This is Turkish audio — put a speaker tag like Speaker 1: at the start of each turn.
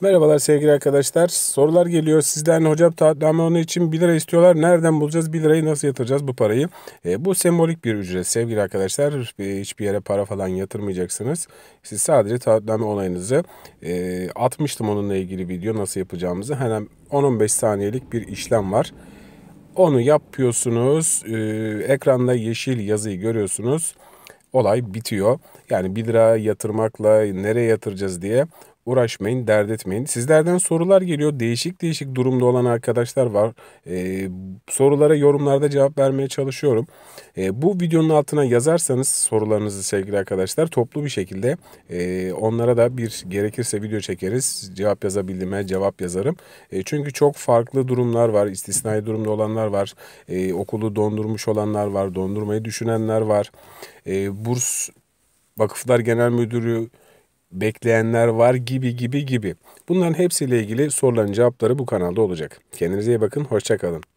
Speaker 1: Merhabalar sevgili arkadaşlar. Sorular geliyor sizden. Hocam onun için 1 lira istiyorlar. Nereden bulacağız? 1 lirayı nasıl yatıracağız bu parayı? E, bu sembolik bir ücret sevgili arkadaşlar. E, hiçbir yere para falan yatırmayacaksınız. Siz sadece taahhütname onayınızı e, atmıştım onunla ilgili video nasıl yapacağımızı. Hemen 10-15 saniyelik bir işlem var. Onu yapıyorsunuz. E, ekranda yeşil yazıyı görüyorsunuz olay bitiyor. Yani 1 lira yatırmakla nereye yatıracağız diye uğraşmayın, dert etmeyin. Sizlerden sorular geliyor. Değişik değişik durumda olan arkadaşlar var. Ee, sorulara yorumlarda cevap vermeye çalışıyorum. Ee, bu videonun altına yazarsanız sorularınızı sevgili arkadaşlar toplu bir şekilde e, onlara da bir gerekirse video çekeriz. Cevap yazabildiğime cevap yazarım. E, çünkü çok farklı durumlar var. İstisnai durumda olanlar var. E, okulu dondurmuş olanlar var. Dondurmayı düşünenler var. E, burs Vakıflar Genel Müdürü bekleyenler var gibi gibi gibi. Bunların hepsiyle ilgili soruların cevapları bu kanalda olacak. Kendinize iyi bakın, hoşçakalın.